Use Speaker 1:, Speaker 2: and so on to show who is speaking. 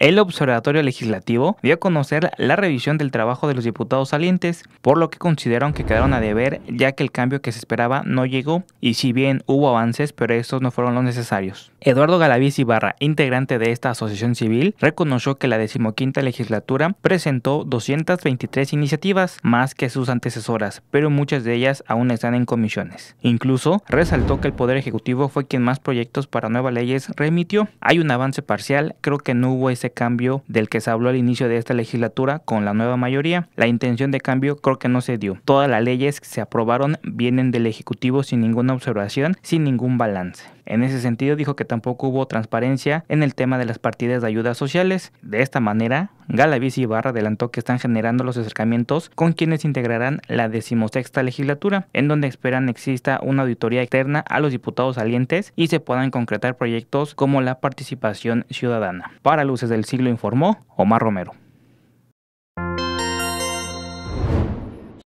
Speaker 1: El Observatorio Legislativo dio a conocer la revisión del trabajo de los diputados salientes, por lo que consideraron que quedaron a deber ya que el cambio que se esperaba no llegó y si bien hubo avances, pero estos no fueron los necesarios. Eduardo Galaviz Ibarra, integrante de esta asociación civil, reconoció que la decimoquinta legislatura presentó 223 iniciativas más que sus antecesoras, pero muchas de ellas aún están en comisiones. Incluso resaltó que el Poder Ejecutivo fue quien más proyectos para nuevas leyes remitió. Hay un avance parcial, creo que no hubo ese cambio del que se habló al inicio de esta legislatura con la nueva mayoría. La intención de cambio creo que no se dio. Todas las leyes que se aprobaron vienen del Ejecutivo sin ninguna observación, sin ningún balance. En ese sentido, dijo que tampoco hubo transparencia en el tema de las partidas de ayudas sociales. De esta manera, Galaviz y adelantó que están generando los acercamientos con quienes integrarán la decimosexta legislatura, en donde esperan exista una auditoría externa a los diputados salientes y se puedan concretar proyectos como la participación ciudadana. Para Luces del Siglo informó Omar Romero.